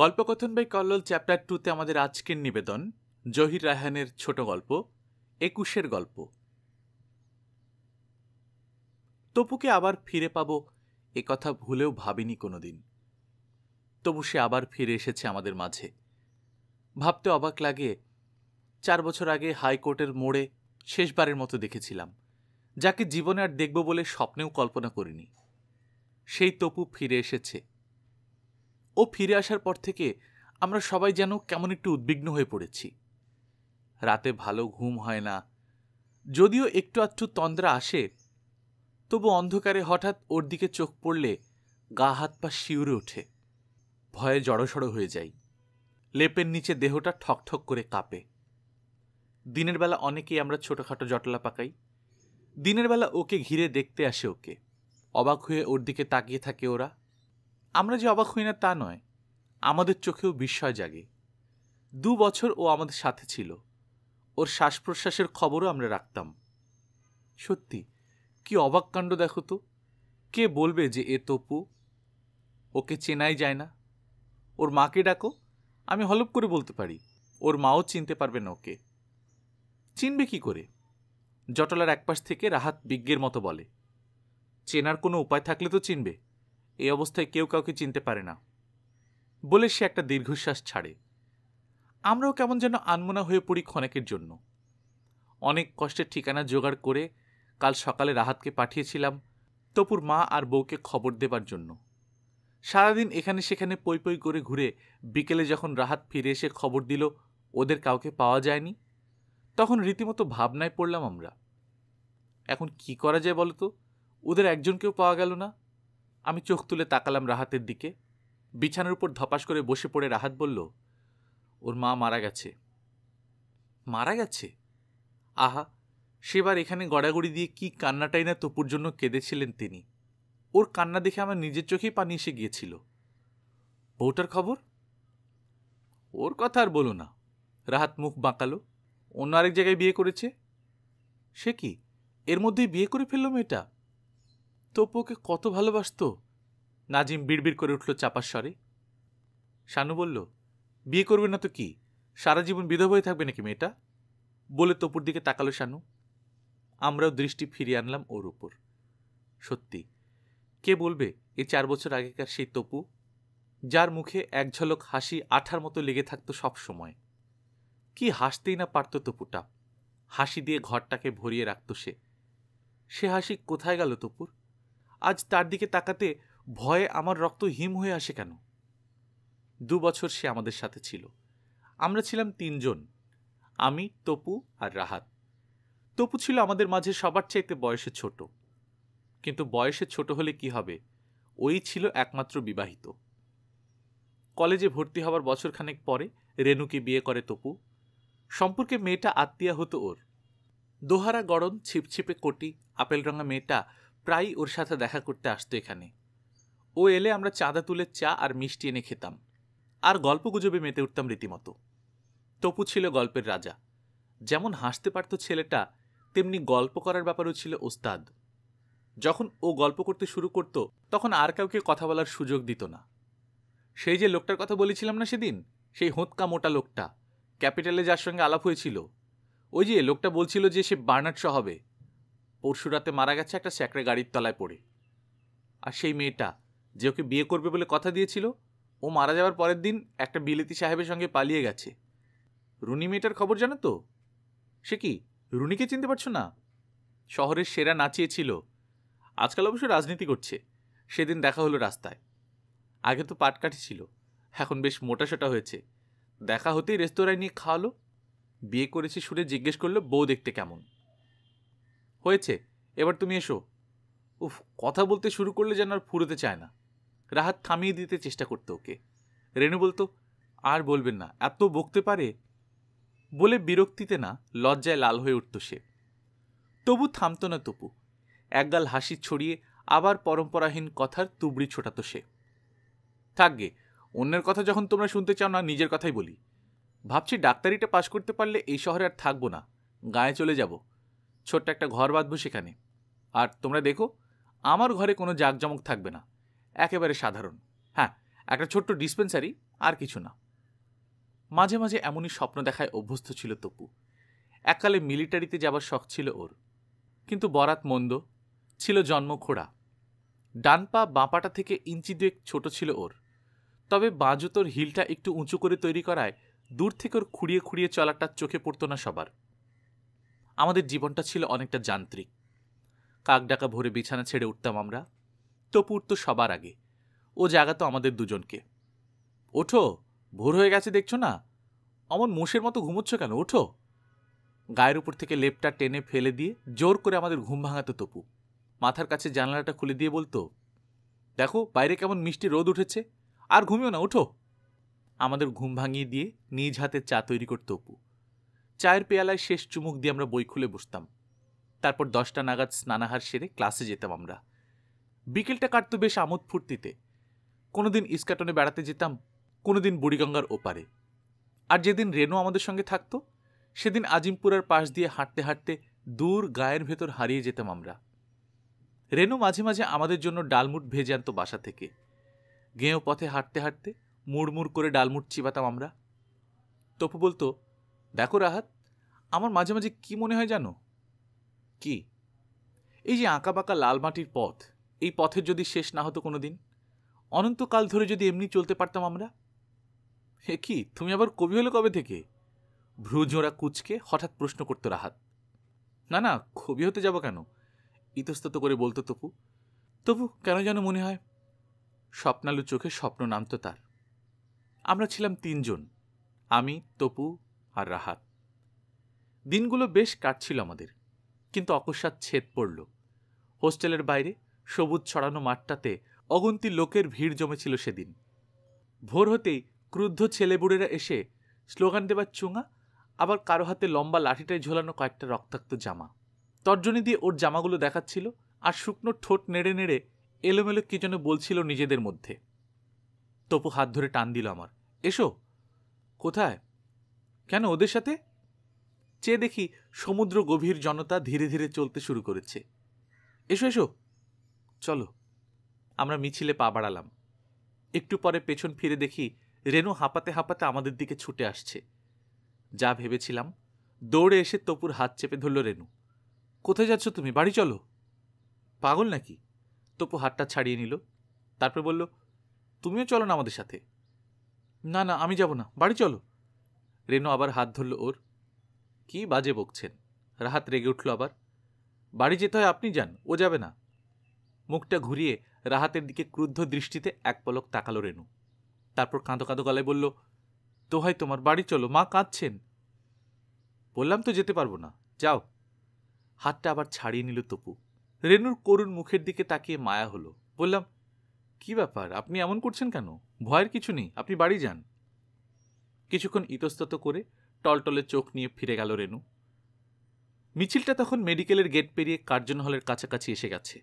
গল্পকথন by Kallol chapter টুতে আমাদের আজকের নিবেদন জহির রায়হানের ছোট গল্প একুশের গল্প তপুকে আবার ফিরে পাব এ কথা ভুলেও ভাবিনি কোনো দিন তবু সে আবার ফিরে এসেছে আমাদের মাঝে ভাবতে অবাক লাগে চার বছর আগে হাইকোর্টের মোড়ে শেষবারের মতো দেখেছিলাম যাকে জীবনে আর দেখব বলে স্বপ্নেও কল্পনা করিনি সেই তপু ফিরে এসেছে ও ফিরে আসার পর থেকে আমরা সবাই যেন কেমন একটু উদ্বিগ্ন হয়ে পড়েছি রাতে ভালো ঘুম হয় না যদিও একটু আধটু তন্দ্রা আসে তবু অন্ধকারে হঠাৎ ওর দিকে চোখ পড়লে গা হাত পা শিউরে ওঠে ভয়ে জড়সড় হয়ে যাই লেপের নিচে দেহটা ঠকঠক করে কাঁপে দিনের বেলা অনেকেই আমরা ছোটোখাটো জটলা পাকাই দিনের বেলা ওকে ঘিরে দেখতে আসে ওকে অবাক হয়ে ওর দিকে তাকিয়ে থাকে ওরা আমরা যে অবাক হই না তা নয় আমাদের চোখেও বিস্ময় জাগে দু বছর ও আমাদের সাথে ছিল ওর শ্বাস প্রশ্বাসের খবরও আমরা রাখতাম সত্যি কি অবাক কাণ্ড দেখো তো কে বলবে যে এ তপু ওকে চেনাই যায় না ওর মাকে ডাকো আমি হলপ করে বলতে পারি ওর মাও চিনতে পারবে না ওকে চিনবে কি করে জটলার একপাশ থেকে রাহাত বিজ্ঞের মতো বলে চেনার কোনো উপায় থাকলে তো চিনবে এই অবস্থায় কেউ কাউকে চিনতে পারে না বলে সে একটা দীর্ঘশ্বাস ছাড়ে আমরাও কেমন যেন আনমোনা হয়ে পড়ি ক্ষণেকের জন্য অনেক কষ্টের ঠিকানা জোগাড় করে কাল সকালে রাহাতকে পাঠিয়েছিলাম তপুর মা আর বউকে খবর দেবার জন্য সারাদিন এখানে সেখানে পই পই করে ঘুরে বিকেলে যখন রাহাত ফিরে এসে খবর দিল ওদের কাউকে পাওয়া যায়নি তখন রীতিমতো ভাবনায় পড়লাম আমরা এখন কি করা যায় বলতো ওদের একজনকেও পাওয়া গেল না আমি চোখ তুলে তাকালাম রাহাতের দিকে বিছানার উপর ধপাস করে বসে পড়ে রাহাত বলল ওর মা মারা গেছে মারা গেছে আহা সেবার এখানে গড়াগড়ি দিয়ে কি কান্নাটাই না তপুর জন্য কেঁদেছিলেন তিনি ওর কান্না দেখে আমার নিজের চোখেই পানি এসে গিয়েছিল বউটার খবর ওর কথা আর বলো না রাহাত মুখ বাঁকালো অন্য আরেক জায়গায় বিয়ে করেছে সে কি এর মধ্যেই বিয়ে করে ফেললো মেয়েটা তপুকে কত ভালোবাসত নাজিম বিড়বিড় করে উঠল চাপার স্বরে শানু বলল বিয়ে করবে না তো কি সারা জীবন বিধব হয়ে থাকবে নাকি মেয়েটা বলে তপুর দিকে তাকালো শানু আমরাও দৃষ্টি ফিরিয়ে আনলাম ওর উপর সত্যি কে বলবে এ চার বছর আগেকার সেই তপু যার মুখে এক ঝলক হাসি আঠার মতো লেগে থাকতো সব সময় কি হাসতেই না পারত তপুটা হাসি দিয়ে ঘরটাকে ভরিয়ে রাখত সে সে হাসি কোথায় গেল তপুর আজ তার দিকে তাকাতে ভয়ে আমার রক্ত হিম হয়ে আসে কেন দু বছর সে আমাদের সাথে ছিল আমরা ছিলাম তিনজন আমি তপু আর রাহাত তপু ছিল আমাদের মাঝে সবার চাইতে বয়সে ছোট কিন্তু বয়সে ছোট হলে কি হবে ওই ছিল একমাত্র বিবাহিত কলেজে ভর্তি হওয়ার বছরখানেক পরে রেনুকে বিয়ে করে তপু সম্পর্কে মেয়েটা আত্মীয়া হতো ওর দোহারা গড়ন ছিপছিপে কোটি আপেল রঙা মেয়েটা প্রায়ই ওর সাথে দেখা করতে আসতো এখানে ও এলে আমরা চাঁদা তুলে চা আর মিষ্টি এনে খেতাম আর গল্প গুজবে মেতে উঠতাম রীতিমতো তপু ছিল গল্পের রাজা যেমন হাসতে পারত ছেলেটা তেমনি গল্প করার ব্যাপারেও ছিল ওস্তাদ যখন ও গল্প করতে শুরু করত তখন আর কাউকে কথা বলার সুযোগ দিত না সেই যে লোকটার কথা বলেছিলাম না সেদিন সেই হোঁতকা মোটা লোকটা ক্যাপিটালে যার সঙ্গে আলাপ হয়েছিল ওই যে লোকটা বলছিল যে সে বার্নার্ড হবে পরশু রাতে মারা গেছে একটা স্যাকড়ে গাড়ির তলায় পড়ে আর সেই মেয়েটা যে ওকে বিয়ে করবে বলে কথা দিয়েছিল ও মারা যাওয়ার পরের দিন একটা বিলেতি সাহেবের সঙ্গে পালিয়ে গেছে রুনি মেয়েটার খবর জানো তো সে কি রুনিকে চিনতে পারছো না শহরের সেরা নাচিয়েছিল আজকাল অবশ্য রাজনীতি করছে সেদিন দেখা হলো রাস্তায় আগে তো পাটকাঠি ছিল এখন বেশ মোটাসোটা হয়েছে দেখা হতেই রেস্তোরাঁয় নিয়ে খাওয়ালো বিয়ে করেছে সুরে জিজ্ঞেস করলো বউ দেখতে কেমন হয়েছে এবার তুমি এসো উফ কথা বলতে শুরু করলে যেন আর ফুরোতে চায় না রাহাত থামিয়ে দিতে চেষ্টা করতো ওকে রেণু বলতো আর বলবেন না এত বকতে পারে বলে বিরক্তিতে না লজ্জায় লাল হয়ে উঠত সে তবু থামত না তপু একগাল হাসি ছড়িয়ে আবার পরম্পরাহীন কথার তুবড়ি ছোটাত সে থাকবে অন্যের কথা যখন তোমরা শুনতে চাও না নিজের কথাই বলি ভাবছি ডাক্তারিটা পাশ করতে পারলে এই শহরে আর থাকবো না গায়ে চলে যাব ছোট্ট একটা ঘর বাঁধবো সেখানে আর তোমরা দেখো আমার ঘরে কোনো জাঁকজমক থাকবে না একেবারে সাধারণ হ্যাঁ একটা ছোট্ট ডিসপেন্সারি আর কিছু না মাঝে মাঝে এমনই স্বপ্ন দেখায় অভ্যস্ত ছিল তপু এককালে মিলিটারিতে যাবার শখ ছিল ওর কিন্তু বরাত মন্দ ছিল জন্ম খোড়া ডান পা বাঁপাটা থেকে ইঞ্চি দুয়েক ছোট ছিল ওর তবে বাঁজুতোর হিলটা একটু উঁচু করে তৈরি করায় দূর থেকে ওর খুঁড়িয়ে খুঁড়িয়ে চলাটা চোখে পড়তো না সবার আমাদের জীবনটা ছিল অনেকটা যান্ত্রিক কাকডাকা ভরে বিছানা ছেড়ে উঠতাম আমরা তপুর তো সবার আগে ও জাগাতো আমাদের দুজনকে ওঠো ভোর হয়ে গেছে দেখছো না অমন মোষের মতো ঘুমোচ্ছ কেন ওঠো গায়ের উপর থেকে লেপটা টেনে ফেলে দিয়ে জোর করে আমাদের ঘুম ভাঙাতো তপু মাথার কাছে জানলাটা খুলে দিয়ে বলতো দেখো বাইরে কেমন মিষ্টি রোদ উঠেছে আর ঘুমিও না ওঠো আমাদের ঘুম ভাঙিয়ে দিয়ে নিজ হাতে চা তৈরি করত অপু চায়ের পেয়ালায় শেষ চুমুক দিয়ে আমরা বই খুলে বসতাম তারপর দশটা নাগাদ স্নানাহার সেরে ক্লাসে যেতাম আমরা বিকেলটা কাটতো বেশ আমোদ ফুর্তিতে কোনোদিন ইস্কাটনে বেড়াতে যেতাম কোনোদিন বুড়িগঙ্গার ওপারে আর যেদিন রেনু আমাদের সঙ্গে থাকতো সেদিন আজিমপুরার পাশ দিয়ে হাঁটতে হাঁটতে দূর গায়ের ভেতর হারিয়ে যেতাম আমরা রেনু মাঝে মাঝে আমাদের জন্য ডালমুট ভেজে আনতো বাসা থেকে গেঁয়ো পথে হাঁটতে হাঁটতে মুড়মুড় করে ডালমুট চিবাতাম আমরা তপু বলতো দেখো রাহাত আমার মাঝে মাঝে কি মনে হয় জানো কি এই যে আঁকা বাঁকা লাল মাটির পথ এই পথের যদি শেষ না হতো কোনো দিন অনন্তকাল ধরে যদি এমনি চলতে পারতাম আমরা হে কি তুমি আবার কবি হলে কবে থেকে ভ্রুজোড়া কুচকে হঠাৎ প্রশ্ন করতো রাহাত না না কবি হতে যাব কেন ইতস্তত করে বলতো তপু তবু কেন যেন মনে হয় স্বপ্নালু চোখে স্বপ্ন নামতো তার আমরা ছিলাম তিনজন আমি তপু আর রাহাত দিনগুলো বেশ কাটছিল আমাদের কিন্তু অকস্মাৎ ছেদ পড়ল হোস্টেলের বাইরে সবুজ ছড়ানো মাঠটাতে অগন্তি লোকের ভিড় জমেছিল সেদিন ভোর হতেই ক্রুদ্ধ ছেলেবুড়েরা এসে স্লোগান দেবার চুঙা আবার কারো হাতে লম্বা লাঠিটায় ঝোলানো কয়েকটা রক্তাক্ত জামা তর্জনী দিয়ে ওর জামাগুলো দেখাচ্ছিল আর শুকনো ঠোঁট নেড়ে নেড়ে এলোমেলো কি যেন বলছিল নিজেদের মধ্যে তপু হাত ধরে টান দিল আমার এসো কোথায় কেন ওদের সাথে চেয়ে দেখি সমুদ্র গভীর জনতা ধীরে ধীরে চলতে শুরু করেছে এসো এসো চলো আমরা মিছিলে পা বাড়ালাম একটু পরে পেছন ফিরে দেখি রেনু হাঁপাতে হাঁপাতে আমাদের দিকে ছুটে আসছে যা ভেবেছিলাম দৌড়ে এসে তপুর হাত চেপে ধরল রেনু কোথায় যাচ্ছ তুমি বাড়ি চলো পাগল নাকি তপু হাতটা ছাড়িয়ে নিল তারপর বলল তুমিও চলো না আমাদের সাথে না না আমি যাব না বাড়ি চলো রেনু আবার হাত ধরল ওর কি বাজে বকছেন রাহাত রেগে উঠল আবার বাড়ি যেতে হয় আপনি যান ও যাবে না মুখটা ঘুরিয়ে রাহাতের দিকে ক্রুদ্ধ দৃষ্টিতে এক পলক তাকালো রেনু তারপর কাঁদো কাঁদো গলায় বলল তো হয় তোমার বাড়ি চলো মা কাঁদছেন বললাম তো যেতে পারবো না যাও হাতটা আবার ছাড়িয়ে নিল তপু রেনুর করুণ মুখের দিকে তাকিয়ে মায়া হলো বললাম কি ব্যাপার আপনি এমন করছেন কেন ভয়ের কিছু নেই আপনি বাড়ি যান কিছুক্ষণ ইতস্তত করে টলটলে চোখ নিয়ে ফিরে গেল রেনু মিছিলটা তখন মেডিকেলের গেট পেরিয়ে কার্জন হলের কাছাকাছি এসে গেছে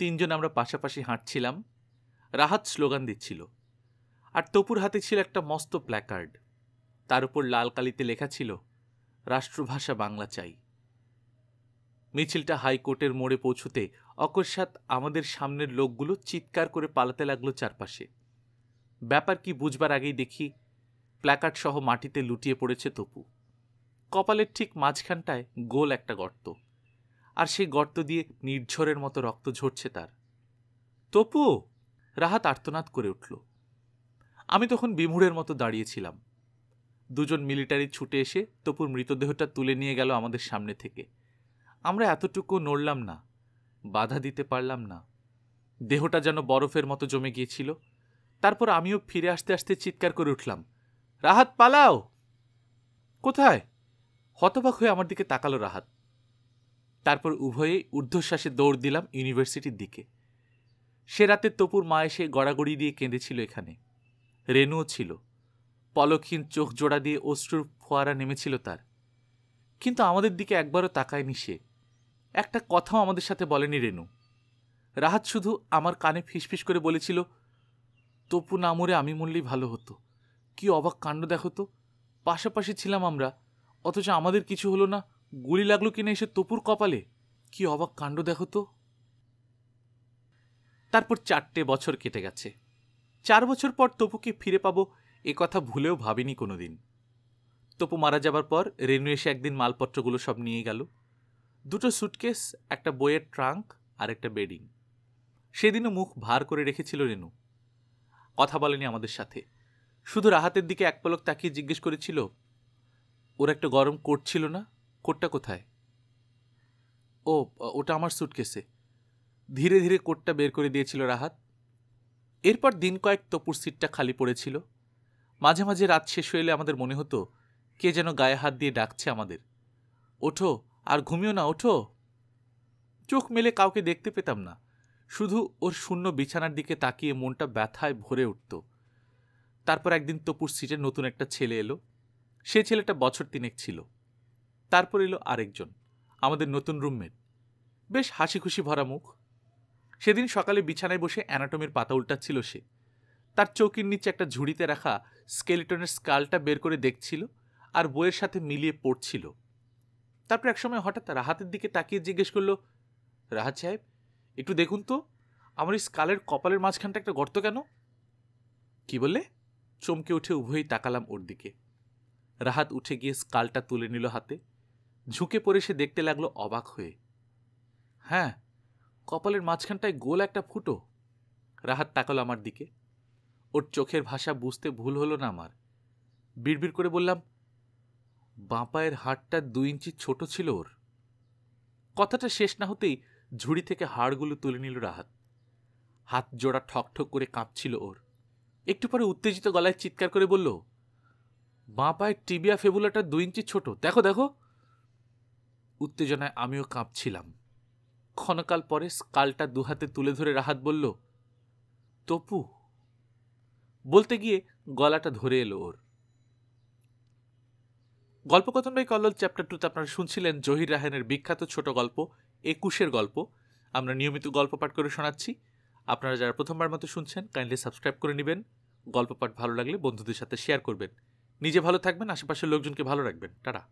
তিনজন আমরা পাশাপাশি হাঁটছিলাম রাহাত স্লোগান দিচ্ছিল আর তপুর হাতে ছিল একটা মস্ত প্ল্যাকার্ড তার উপর লাল কালিতে লেখা ছিল রাষ্ট্রভাষা বাংলা চাই মিছিলটা হাইকোর্টের মোড়ে পৌঁছতে অকস্মাৎ আমাদের সামনের লোকগুলো চিৎকার করে পালাতে লাগলো চারপাশে ব্যাপার কি বুঝবার আগেই দেখি প্ল্যাকার্ড সহ মাটিতে লুটিয়ে পড়েছে তপু কপালের ঠিক মাঝখানটায় গোল একটা গর্ত আর সেই গর্ত দিয়ে নির্ঝরের মতো রক্ত ঝরছে তার তপু রাহাত আর্তনাদ করে উঠল আমি তখন বিমুড়ের মতো দাঁড়িয়েছিলাম দুজন মিলিটারি ছুটে এসে তপুর মৃতদেহটা তুলে নিয়ে গেল আমাদের সামনে থেকে আমরা এতটুকু নড়লাম না বাধা দিতে পারলাম না দেহটা যেন বরফের মতো জমে গিয়েছিল তারপর আমিও ফিরে আসতে আসতে চিৎকার করে উঠলাম রাহাত পালাও কোথায় হতবাক হয়ে আমার দিকে তাকালো রাহাত তারপর উভয়েই ঊর্ধ্বশ্বাসে দৌড় দিলাম ইউনিভার্সিটির দিকে সে রাতে তপুর মা এসে গড়াগড়ি দিয়ে কেঁদেছিল এখানে রেনুও ছিল পলকহীন চোখ জোড়া দিয়ে অশ্রুর ফোয়ারা নেমেছিল তার কিন্তু আমাদের দিকে একবারও তাকায়নি সে একটা কথাও আমাদের সাথে বলেনি রেনু রাহাত শুধু আমার কানে ফিসফিস করে বলেছিল তপু না মরে আমি মরলেই ভালো হতো কি অবাক কাণ্ড দেখো তো পাশাপাশি ছিলাম আমরা অথচ আমাদের কিছু হলো না গুলি লাগলো কিনা এসে তপুর কপালে কি অবাক কাণ্ড দেখো তো তারপর চারটে বছর কেটে গেছে চার বছর পর তপুকে ফিরে পাবো এ কথা ভুলেও ভাবিনি কোনো দিন তপু মারা যাবার পর রেনু এসে একদিন মালপত্রগুলো সব নিয়ে গেল দুটো সুটকেস একটা বইয়ের ট্রাঙ্ক আর একটা বেডিং সেদিনও মুখ ভার করে রেখেছিল রেনু কথা বলেনি আমাদের সাথে শুধু রাহাতের দিকে এক পলক তাকিয়ে জিজ্ঞেস করেছিল ওর একটা গরম কোট ছিল না কোটটা কোথায় ও ওটা আমার সুটকেসে ধীরে ধীরে কোটটা বের করে দিয়েছিল রাহাত এরপর দিন কয়েক তপুর সিটটা খালি পড়েছিল মাঝে মাঝে রাত শেষ হইলে আমাদের মনে হতো কে যেন গায়ে হাত দিয়ে ডাকছে আমাদের ওঠো আর ঘুমিও না ওঠো চোখ মেলে কাউকে দেখতে পেতাম না শুধু ওর শূন্য বিছানার দিকে তাকিয়ে মনটা ব্যথায় ভরে উঠত তারপর একদিন তপুর সিটে নতুন একটা ছেলে এলো সে ছেলেটা বছর তিনেক ছিল তারপর এলো আরেকজন আমাদের নতুন রুমমেট বেশ হাসি খুশি ভরা মুখ সেদিন সকালে বিছানায় বসে অ্যানাটমির পাতা উল্টাচ্ছিল সে তার চৌকির নিচে একটা ঝুড়িতে রাখা স্কেলিটনের স্কালটা বের করে দেখছিল আর বইয়ের সাথে মিলিয়ে পড়ছিল তারপর একসময় হঠাৎ রাহাতের দিকে তাকিয়ে জিজ্ঞেস করলো রাহাত সাহেব একটু দেখুন তো আমার এই স্কালের কপালের মাঝখানটা একটা গর্ত কেন কি বললে চমকে উঠে উভয়ই তাকালাম ওর দিকে রাহাত উঠে গিয়ে স্কালটা তুলে নিল হাতে ঝুঁকে পড়ে সে দেখতে লাগলো অবাক হয়ে হ্যাঁ কপালের মাঝখানটায় গোল একটা ফুটো রাহাত তাকালো আমার দিকে ওর চোখের ভাষা বুঝতে ভুল হলো না আমার বিড়বিড় করে বললাম বাঁপায়ের হাড়টা দু ইঞ্চি ছোট ছিল ওর কথাটা শেষ না হতেই ঝুড়ি থেকে হাড়গুলো তুলে নিল রাহাত হাত জোড়া ঠকঠক করে কাঁপছিল ওর একটু পরে উত্তেজিত গলায় চিৎকার করে বলল বাঁ পায়ের টিবিয়া ফেবুলাটা দু ইঞ্চি ছোট দেখো দেখো উত্তেজনায় আমিও কাঁপছিলাম ক্ষণকাল পরে স্কালটা দুহাতে তুলে ধরে রাহাত বলল তপু বলতে গিয়ে গলাটা ধরে এলো ওর ভাই কল্লোল চ্যাপ্টার টুতে আপনারা শুনছিলেন জহির রাহানের বিখ্যাত ছোট গল্প একুশের গল্প আমরা নিয়মিত গল্প পাঠ করে শোনাচ্ছি আপনারা যারা প্রথমবার মতো শুনছেন কাইন্ডলি সাবস্ক্রাইব করে নেবেন গল্প পাঠ ভালো লাগলে বন্ধুদের সাথে শেয়ার করবেন নিজে ভালো থাকবেন আশেপাশের লোকজনকে ভালো রাখবেন টাটা